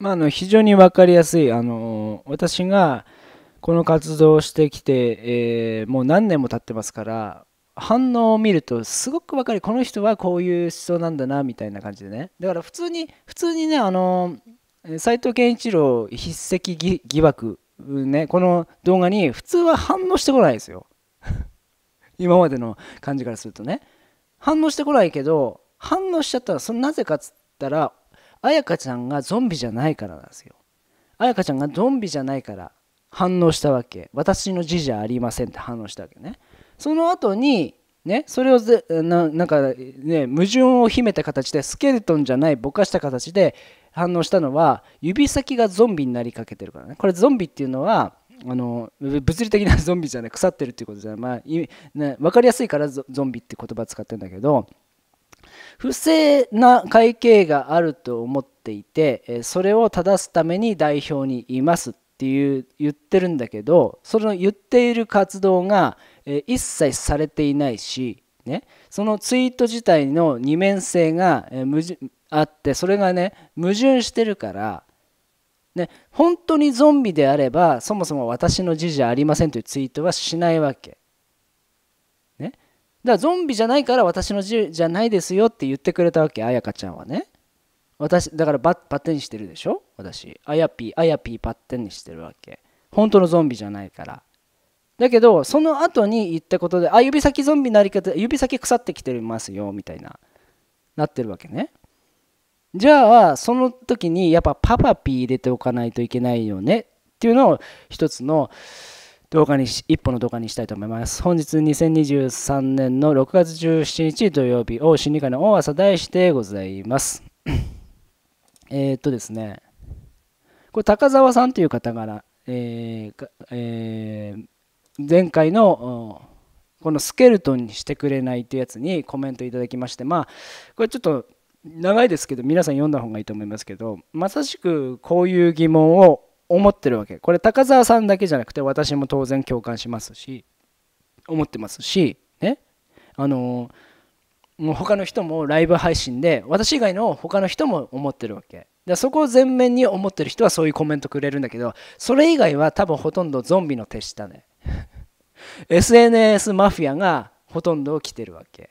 まあ、あの非常に分かりやすいあの私がこの活動をしてきて、えー、もう何年も経ってますから反応を見るとすごく分かりこの人はこういう思想なんだなみたいな感じでねだから普通に普通にねあの斎藤健一郎筆跡疑惑、ね、この動画に普通は反応してこないですよ 今までの感じからするとね反応してこないけど反応しちゃったらそのなぜかっつったら彩香ちゃんがゾンビじゃないからなんですよ。彩香ちゃんがゾンビじゃないから反応したわけ。私の字じゃありませんって反応したわけね。その後に、ね、それをぜななんかね矛盾を秘めた形でスケルトンじゃないぼかした形で反応したのは指先がゾンビになりかけてるからねこれゾンビっていうのはあの物理的なゾンビじゃない腐ってるっていうことじゃない、まあね、分かりやすいからゾンビって言葉使ってるんだけど不正な会計があると思っていてそれを正すために代表にいますっていう言ってるんだけどその言っている活動が一切されていないし、ね、そのツイート自体の二面性があってそれがね矛盾してるから、ね、本当にゾンビであればそもそも私の字じゃありませんというツイートはしないわけ。だからゾンビじゃないから私の自由じゃないですよって言ってくれたわけ、あやかちゃんはね。私、だからバッパッテンにしてるでしょ私。あやぴー、あやぴーバッテンにしてるわけ。本当のゾンビじゃないから。だけど、その後に言ったことで、あ、指先ゾンビのあり方、指先腐ってきてますよ、みたいな、なってるわけね。じゃあ、その時にやっぱパパピー入れておかないといけないよねっていうのを一つの、動画にし、一歩の動画にしたいと思います。本日2023年の6月17日土曜日、大心理科の大朝題してございます。えっとですね、これ高澤さんという方から、えーえー、前回のこのスケルトンにしてくれないってやつにコメントいただきまして、まあ、これちょっと長いですけど、皆さん読んだ方がいいと思いますけど、まさしくこういう疑問を思ってるわけこれ高澤さんだけじゃなくて私も当然共感しますし思ってますしねあのもう他の人もライブ配信で私以外の他の人も思ってるわけでそこを前面に思ってる人はそういうコメントくれるんだけどそれ以外は多分ほとんどゾンビの手下ね SNS マフィアがほとんど来てるわけ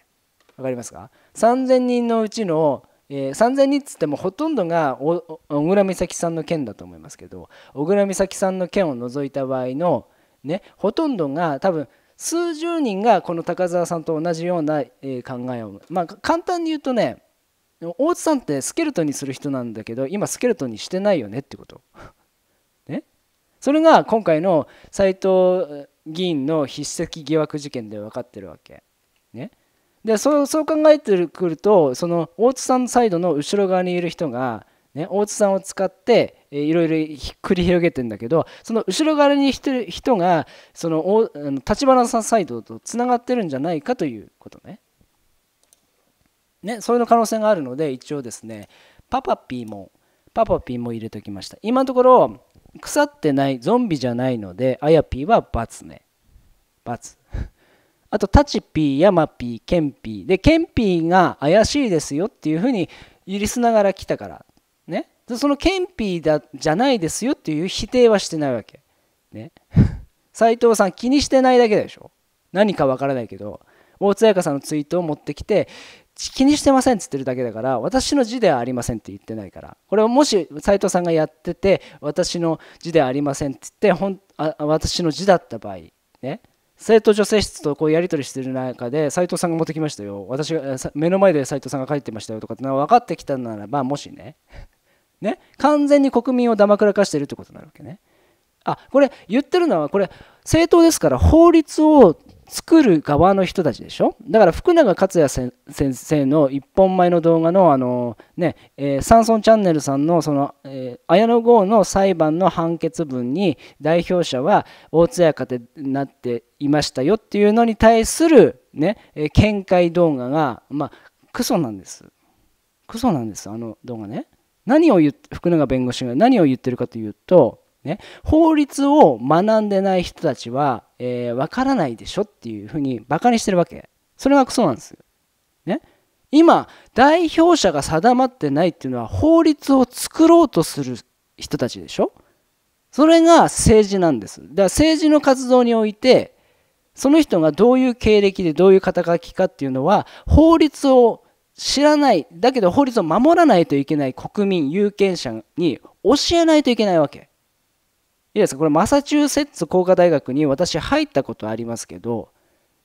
わかりますか3000人のうちのえー、3,000人っつってもほとんどが小倉美咲さんの件だと思いますけど小倉美咲さんの件を除いた場合の、ね、ほとんどが多分数十人がこの高澤さんと同じような、えー、考えを、まあ、簡単に言うとね大津さんってスケルトンにする人なんだけど今スケルトンにしてないよねってこと。ね、それが今回の斎藤議員の筆跡疑惑事件で分かってるわけ。でそうそう考えてくるとその大津さんサイドの後ろ側にいる人が、ね、大津さんを使っていろいろ繰り広げてんだけどその後ろ側にいる人がそのお立花さんサイドとつながってるんじゃないかということね。ね、そういう可能性があるので一応ですねパパピーもパパピーも入れておきました今のところ腐ってないゾンビじゃないのであやピーは×ね×。あと、タチピー、ヤマピー、ケンピー。で、ケンピーが怪しいですよっていうふうに、許すながら来たから。ね。そのケンピーだじゃないですよっていう否定はしてないわけ。ね。斎 藤さん気にしてないだけでしょ。何かわからないけど、大津彩香さんのツイートを持ってきて、気にしてませんっつってるだけだから私の字ではありませんって言ってないからこれをもし斎藤さんがやってて私の字ではありませんって言ってほんあ私の字だった場合ね生徒女性室とこうやり取りしてる中で斎藤さんが持ってきましたよ私が目の前で斎藤さんが帰ってましたよとかって分かってきたならばもしね ね完全に国民をだまくらかしてるってことになるわけねあこれ言ってるのはこれ政党ですから法律を作る側の人たちでしょだから福永克也先生の一本前の動画のあのね、えー、サンソンチャンネルさんのその、えー、綾野剛の裁判の判決文に代表者は大津やかでなっていましたよっていうのに対するね、えー、見解動画がまあクソなんですクソなんですあの動画ね何を言って福永弁護士が何を言ってるかというとね、法律を学んでない人たちは、えー、分からないでしょっていうふうにバカにしてるわけ。それがクソなんですよ。ね、今代表者が定まってないっていうのは法律を作ろうとする人たちでしょそれが政治なんです。だから政治の活動においてその人がどういう経歴でどういう肩書きかっていうのは法律を知らないだけど法律を守らないといけない国民有権者に教えないといけないわけ。いいですかこれマサチューセッツ工科大学に私入ったことありますけど、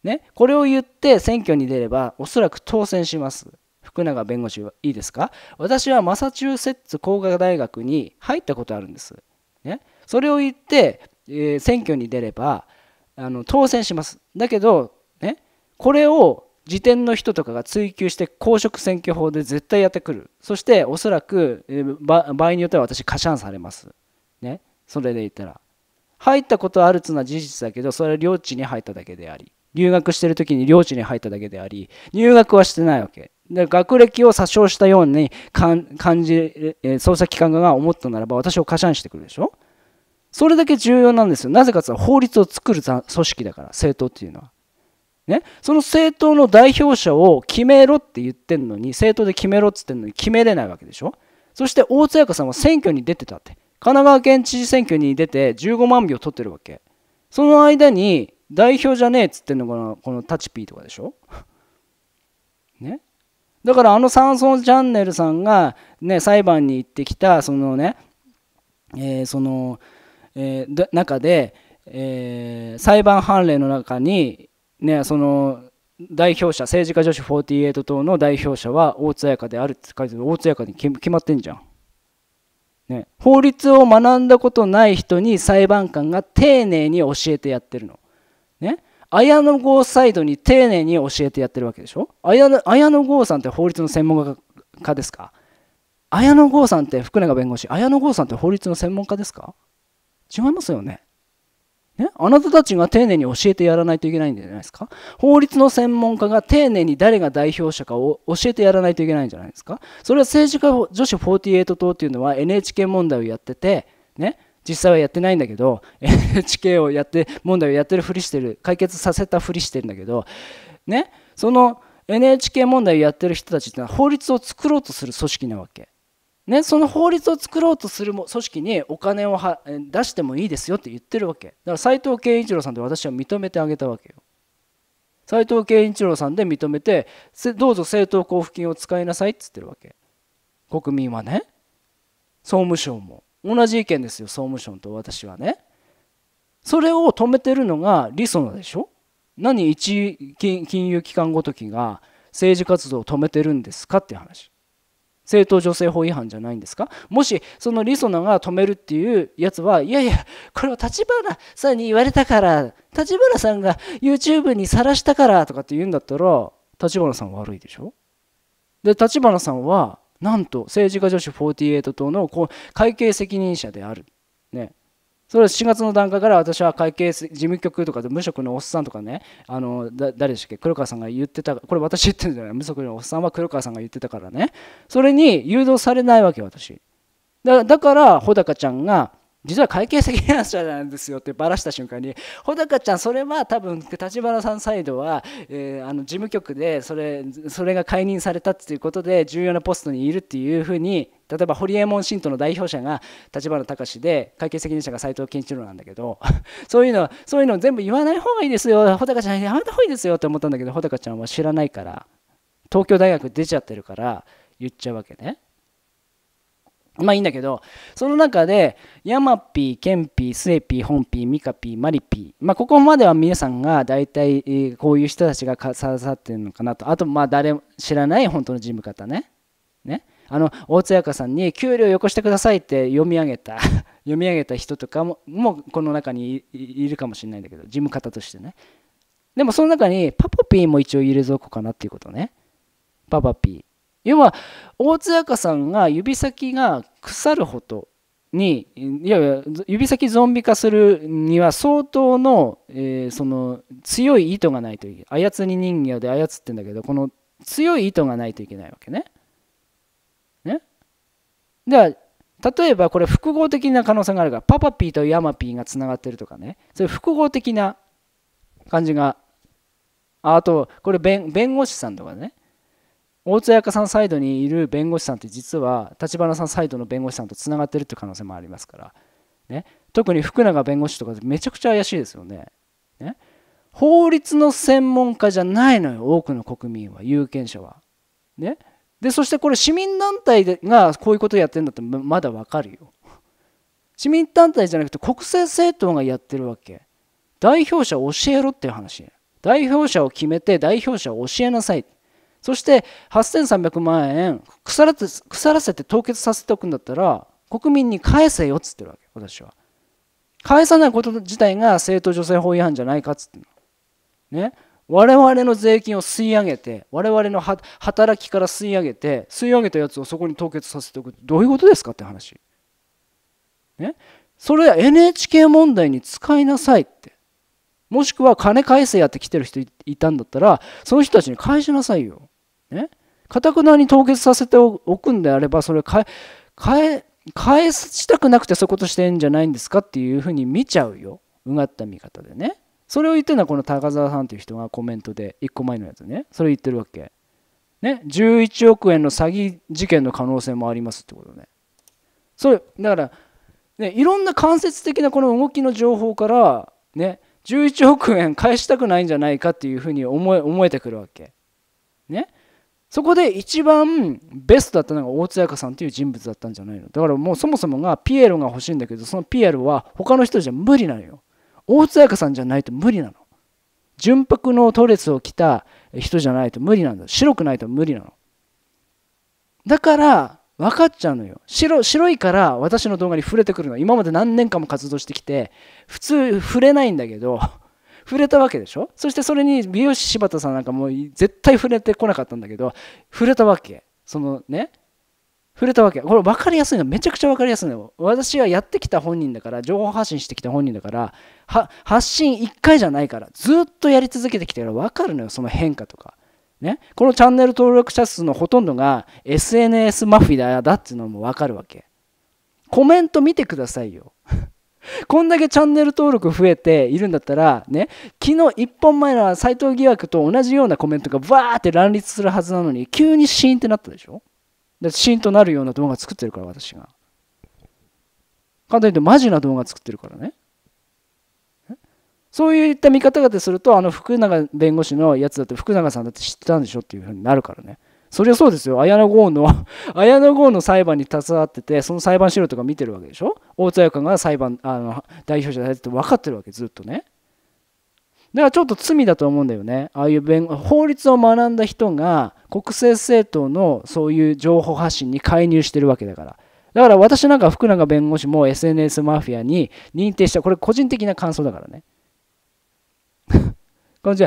ね、これを言って選挙に出ればおそらく当選します。福永弁護士はいいですか私はマサチューセッツ工科大学に入ったことあるんです。ね、それを言って、えー、選挙に出ればあの当選します。だけど、ね、これを辞典の人とかが追及して公職選挙法で絶対やってくる。そしておそらく、えー、場合によっては私過シャンされます。ね、それで言ったら入ったことはあるつのは事実だけどそれは領地に入っただけであり留学してる時に領地に入っただけであり入学はしてないわけで学歴を詐称したように感じ捜査機関が思ったならば私を加算してくるでしょそれだけ重要なんですよなぜかというと法律を作る組織だから政党っていうのはね、その政党の代表者を決めろって言ってるのに政党で決めろって言ってるのに決めれないわけでしょそして大津彩香さんは選挙に出てたって神奈川県知事選挙に出て15万票取ってるわけその間に代表じゃねえっつってんのこのこのタチピーとかでしょ ねだからあの山村チャンネルさんがね裁判に行ってきたそのねえその、え中で、え裁判判例の中にねその代表者政治家女子48党の代表者は大津彩香であるって書いてる大津彩香に決まってんじゃん。ね、法律を学んだことない人に裁判官が丁寧に教えてやってるの。ね、綾野剛サイドに丁寧に教えてやってるわけでしょ綾野綾野剛さんって法律の専門家ですか綾野剛さんって福永弁護士綾野剛さんって法律の専門家ですか違いますよねね、あなたたちが丁寧に教えてやらないといけないんじゃないですか法律の専門家が丁寧に誰が代表者かを教えてやらないといけないんじゃないですかそれは政治家女子48党っていうのは NHK 問題をやってて、ね、実際はやってないんだけど NHK をやって問題をやってるふりしてる解決させたふりしてるんだけど、ね、その NHK 問題をやってる人たちってのは法律を作ろうとする組織なわけ。ね、その法律を作ろうとする組織にお金をは出してもいいですよって言ってるわけだから斎藤健一郎さんで私は認めてあげたわけよ斎藤健一郎さんで認めてどうぞ政党交付金を使いなさいっつってるわけ国民はね総務省も同じ意見ですよ総務省と私はねそれを止めてるのが理想でしょ何一金融機関ごときが政治活動を止めてるんですかっていう話政党女性法違反じゃないんですかもしそのリソナが止めるっていうやつはいやいやこれは立花さんに言われたから立花さんが YouTube にさらしたからとかって言うんだったら立花さん悪いでしょで立花さんはなんと政治家女子48党の会計責任者であるねそれは7月の段階から私は会計事務局とかで無職のおっさんとかねあのだ誰でしたっけ黒川さんが言ってたこれ私言ってるんじゃない無職のおっさんは黒川さんが言ってたからねそれに誘導されないわけ私だだから穂高ちゃんが実は会計責任者なんですよってばらした瞬間に穂高ちゃんそれは多分橘さんサイドは、えー、あの事務局でそれそれが解任されたっていうことで重要なポストにいるっていうふうに例えばホリエモン信徒の代表者が橘隆で会計責任者が斎藤健一郎なんだけど そういうのそういうの全部言わない方がいいですよ穂高ちゃんやめた方がいいですよって思ったんだけど穂高ちゃんは知らないから東京大学出ちゃってるから言っちゃうわけね。まあいいんだけど、その中で、ヤマピー、ケンピー、スエピー、ホンピー、ミカピー、マリピー。まあここまでは皆さんが大体こういう人たちが刺さってるのかなと。あと、まあ誰も知らない本当の事務方ね。ね。あの、大津彩香さんに給料よこしてくださいって読み上げた 読み上げた人とかも、もこの中にいるかもしれないんだけど、事務方としてね。でもその中に、パパピーも一応入れぞこうかなっていうことね。パパピー。要は大津赤さんが指先が腐るほどにいやいや指先ゾンビ化するには相当の,、えー、その強い意図がないといけない操り人形で操ってんだけどこの強い意図がないといけないわけね。ねでは例えばこれ複合的な可能性があるからパパピーとヤマピーがつながってるとかねそういう複合的な感じがあとこれ弁護士さんとかね大津彩香さんサイドにいる弁護士さんって実は立花さんサイドの弁護士さんとつながってるって可能性もありますから、ね、特に福永弁護士とかめちゃくちゃ怪しいですよね。ね法律の専門家じゃないのよ多くの国民は有権者は。ね、でそしてこれ市民団体がこういうことやってるんだってまだわかるよ。市民団体じゃなくて国政政党がやってるわけ。代表者を教えろっていう話。代表者を決めて代表者を教えなさい。そして8300万円腐ら腐らせて凍結させておくんだったら国民に返せよっつってるわけ私は返さないこと自体が政党助成法違反じゃないかっつってのね我々の税金を吸い上げて我々の働きから吸い上げて吸い上げたやつをそこに凍結させておくってどういうことですかって話ねそれは NHK 問題に使いなさいってもしくは金返せやって来てる人いたんだったらその人たちに返しなさいよね、かたくなに凍結させておくんであればそれ変え返したくなくてそういうことしてんじゃないんですかっていうふうに見ちゃうようがった見方でねそれを言ってるのはこの高澤さんという人がコメントで1個前のやつねそれ言ってるわけね11億円の詐欺事件の可能性もありますってことねそれだからねいろんな間接的なこの動きの情報からね11億円返したくないんじゃないかっていうふうに思え思えてくるわけねそこで一番ベストだったのが大津彩香さんという人物だったんじゃないのだからもうそもそもがピエロが欲しいんだけどそのピエロは他の人じゃ無理なのよ大津彩香さんじゃないと無理なの純白のトレスを着た人じゃないと無理なんだ白くないと無理なのだから分かっちゃうのよ白白いから私の動画に触れてくるの今まで何年間も活動してきて普通触れないんだけど触れたわけでしょそしてそれに美容師柴田さんなんかもう絶対触れてこなかったんだけど触れたわけそのね触れたわけこれ分かりやすいのめちゃくちゃ分かりやすいの私はやってきた本人だから情報発信してきた本人だから発信1回じゃないからずっとやり続けてきたから分かるのよその変化とか。ね、このチャンネル登録者数のほとんどが SNS マフィアだっていうのも分かるわけコメント見てくださいよこんだけチャンネル登録増えているんだったら、ね、昨日1本前の斎藤疑惑と同じようなコメントがバーって乱立するはずなのに、急にシーンってなったでしょシーンとなるような動画作ってるから、私が。簡単に言うと、マジな動画作ってるからね。そういった見方がですると、あの福永弁護士のやつだって、福永さんだって知ってたんでしょっていうふうになるからね。そりゃそうですよ。綾野剛の 綾野剛の裁判に携わってて、その裁判資料とか見てるわけでしょ大津彩香が裁判、あの、代表者でって分かってるわけ、ずっとね。だからちょっと罪だと思うんだよね。ああいう弁法律を学んだ人が国政政党のそういう情報発信に介入してるわけだから。だから私なんか福永弁護士も SNS マフィアに認定した。これ個人的な感想だからね。こんに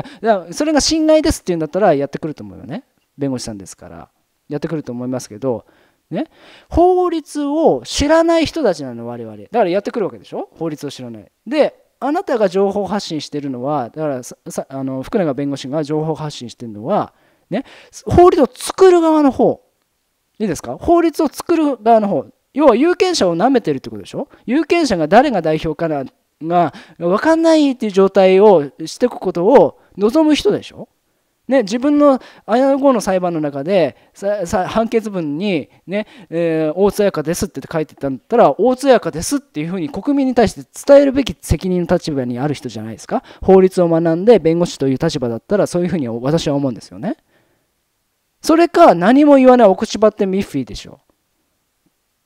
それが侵害ですって言うんだったらやってくると思うよね。弁護士さんですからやってくると思いますけどね法律を知らない人たちなの我々だからやってくるわけでしょ法律を知らないであなたが情報発信してるのはだからあの福永弁護士が情報発信してるのはね法律を作る側の方いいですか法律を作る側の方要は有権者をなめてるってことでしょ有権者が誰が代表かなが分かんないっていう状態をしていくことを望む人でしょね、自分の綾野剛の裁判の中で判決文に、ねえー、大津彩香ですって書いてたんだったら大津彩香ですっていうふうに国民に対して伝えるべき責任の立場にある人じゃないですか法律を学んで弁護士という立場だったらそういうふうに私は思うんですよねそれか何も言わないお口ばってミッフィーでしょ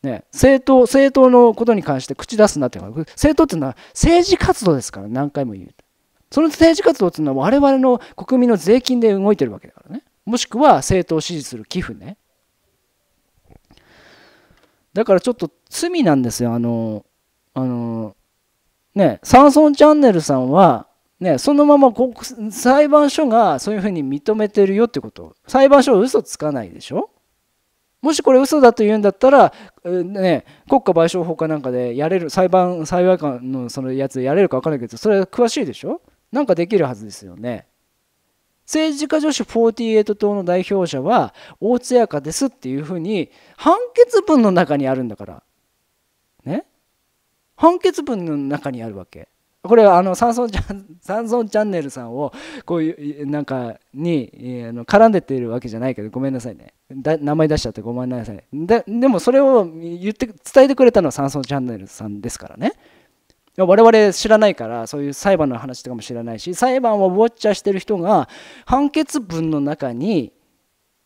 う、ね、政党政党のことに関して口出すなって政党っていうのは政治活動ですから何回も言うその政治活動っていうのは我々の国民の税金で動いてるわけだからねもしくは政党を支持する寄付ねだからちょっと罪なんですよあのあのねサンソンチャンネルさんはね、そのまま裁判所がそういうふうに認めてるよってこと裁判所は嘘つかないでしょもしこれ嘘だと言うんだったら、ね、国家賠償法かなんかでやれる裁判裁判官のそのやつでやれるか分かんないけどそれ詳しいでしょなんかできるはずですよね。政治家女子48党の代表者は大津やかですっていうふうに判決文の中にあるんだからね判決文の中にあるわけこれはあのサンソンチャンチャンネルさんをこういうなんかに、の絡んでってるわけじゃないけどごめんなさいね名前出しちゃってごめんなさいででもそれを言って伝えてくれたのはサンソンチャンネルさんですからね我々知らないからそういう裁判の話とかも知らないし裁判をウォッチャーしてる人が判決文の中に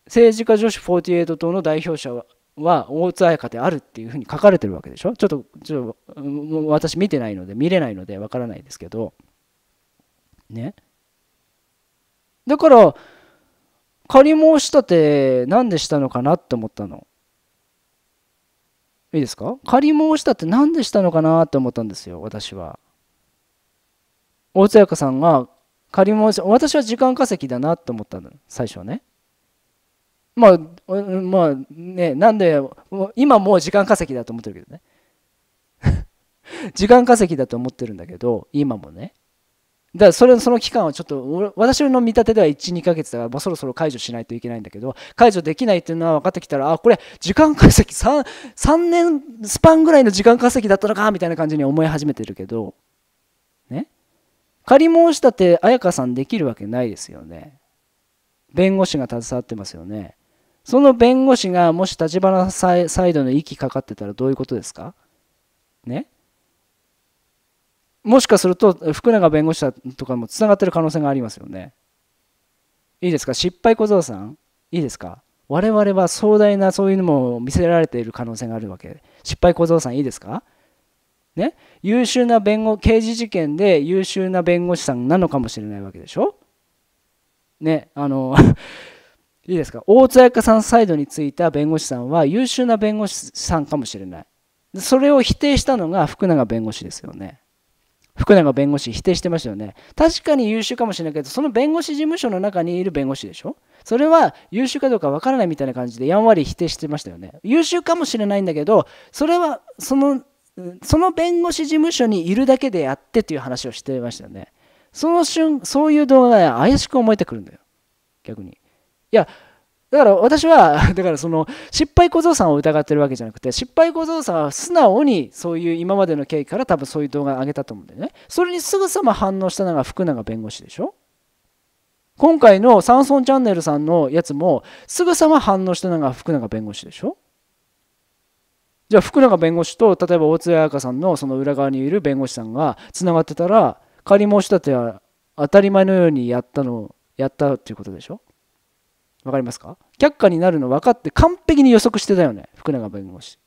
政治家女子48党の代表者は大津彩香であるっていうふうに書かれてるわけでしょちょっとょっと私見てないので見れないのでわからないですけどねだから仮申し立て何でしたのかなって思ったのいいですか借り申したって何でしたのかなって思ったんですよ、私は。大津彩さんが借り申し、私は時間稼ぎだなって思ったの、最初はね。まあ、まあね、なんで、今もう時間稼ぎだと思ってるけどね。時間稼ぎだと思ってるんだけど、今もね。だそれその期間はちょっと私の見立てでは12ヶ月だから、もうそろそろ解除しないといけないんだけど解除できないっていうのは分かってきたらあこれ時間稼ぎ 3, 3年スパンぐらいの時間稼ぎだったのかみたいな感じに思い始めてるけどね仮申し立て綾香さんできるわけないですよね弁護士が携わってますよねその弁護士がもし立花サイドの息かかってたらどういうことですかねもしかすると福永弁護士とかもつながってる可能性がありますよね。いいですか失敗小僧さんいいですか我々は壮大なそういうのも見せられている可能性があるわけで失敗小僧さんいいですかね優秀な弁護刑事事件で優秀な弁護士さんなのかもしれないわけでしょねあの いいですか大津彩さんサイドについた弁護士さんは優秀な弁護士さんかもしれないそれを否定したのが福永弁護士ですよね福永弁護士否定してましたよね確かに優秀かもしれないけどその弁護士事務所の中にいる弁護士でしょそれは優秀かどうかわからないみたいな感じでやんわり否定してましたよね優秀かもしれないんだけどそれはそのその弁護士事務所にいるだけでやってという話をしてましたよねその瞬そういう動画が怪しく思えてくるんだよ逆にいやだから私は、だからその失敗小僧さんを疑ってるわけじゃなくて、失敗小僧さんは素直にそういう今までの経緯から多分そういう動画を上げたと思うんでね。それにすぐさま反応したのが福永弁護士でしょ今回のサンソンチャンネルさんのやつもすぐさま反応したのが福永弁護士でしょじゃあ福永弁護士と例えば大津彩香さんのその裏側にいる弁護士さんがつながってたら仮申し立ては当たり前のようにやったのやったっていうことでしょわかりますか却下になるの分かって完璧に予測してたよね福永弁護士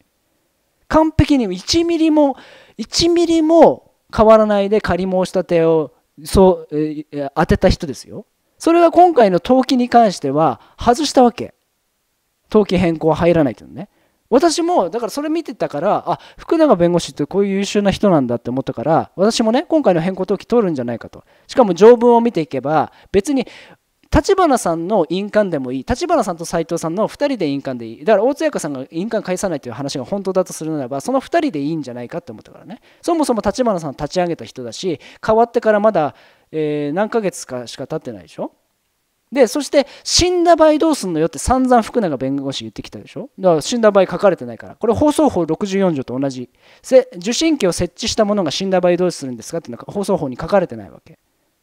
完璧に1ミリも1ミリも変わらないで仮申し立てをそう、えー、当てた人ですよそれが今回の登記に関しては外したわけ登記変更は入らないというのね私もだからそれ見てたからあ福永弁護士ってこういう優秀な人なんだって思ったから私もね今回の変更登記通るんじゃないかとしかも条文を見ていけば別に立花さんの印鑑でもいい立花さんと斎藤さんの2人で印鑑でいいだから大津彩香さんが印鑑返さないという話が本当だとするならばその2人でいいんじゃないかって思ったからねそもそも立花さん立ち上げた人だし変わってからまだ、えー、何ヶ月かしか経ってないでしょでそして死んだ場合どうすんのよって散々福永弁護士言ってきたでしょだから死んだ場合書かれてないからこれ放送法64条と同じ受信機を設置したものが死んだ場合どうするんですかっていうのが放送法に書かれてないわけ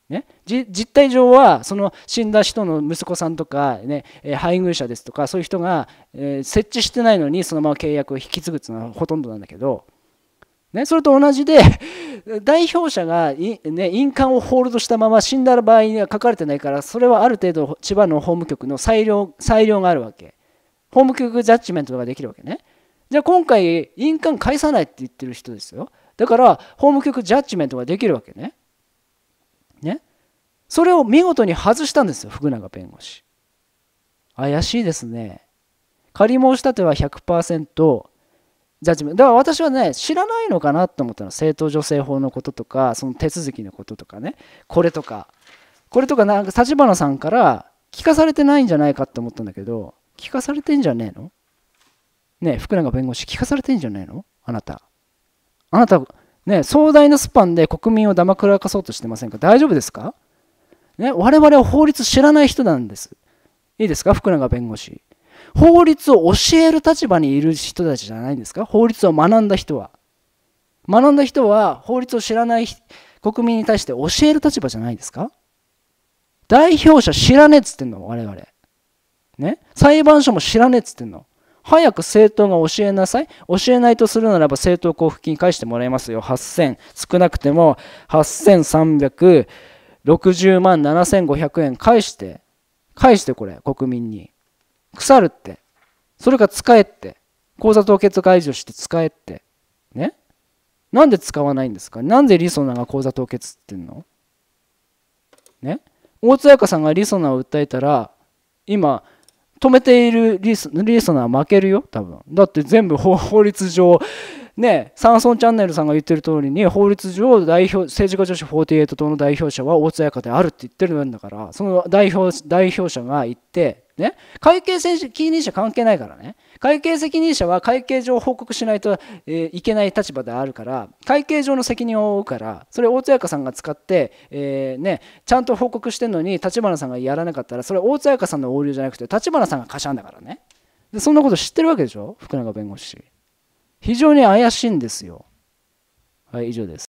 ね、実態上はその死んだ人の息子さんとか、ね、配偶者ですとかそういう人が、えー、設置してないのにそのまま契約を引き継ぐというのはほとんどなんだけど、ね、それと同じで 代表者がい、ね、印鑑をホールドしたまま死んだ場合には書かれてないからそれはある程度千葉の法務局の裁量裁量があるわけ法務局ジャッジメントができるわけねじゃあ今回印鑑返さないって言ってる人ですよだから法務局ジャッジメントができるわけねね、それを見事に外したんですよ福永弁護士怪しいですね仮申し立ては100%ジャッジメントだから私はね知らないのかなと思ったの政党助成法のこととかその手続きのこととかねこれとかこれとかなんか立花さんから聞かされてないんじゃないかって思ったんだけど聞かされてんじゃねえのねえ福永弁護士聞かされてんじゃねえのあなたあなたね、壮大なスパンで国民をだまくらかそうとしてませんか大丈夫ですか、ね、我々は法律知らない人なんです。いいですか福永弁護士。法律を教える立場にいる人たちじゃないんですか法律を学んだ人は。学んだ人は法律を知らない国民に対して教える立場じゃないですか代表者知らねえっつってんの我々。ね裁判所も知らねえっつってんの。早く政党が教えなさい。教えないとするならば政党交付金返してもらいますよ。8000。少なくても8360万7500円返して。返してこれ、国民に。腐るって。それか使えって。口座凍結解除して使えって。ねなんで使わないんですかなんでリソナが口座凍結ってんのね大津彩香さんがリソナを訴えたら、今、止めているリスリスナー負けるよ多分だって全部法律上ねサンソンチャンネルさんが言ってる通りに法律上代表政治家女子48党の代表者は大津彩香であるって言ってるんだからその代表代表者が言ってね会計責任者関係ないからね会計責任者は会計上報告しないと、えいけない立場であるから会計上の責任を負うからそれ大津彩さんが使って、えね、ちゃんと報告してるのに立花さんがやらなかったらそれ大津彩さんの横領じゃなくて立花さんが過しゃんだからねでそんなこと知ってるわけでしょ福永弁護士非常に怪しいんですよはい以上です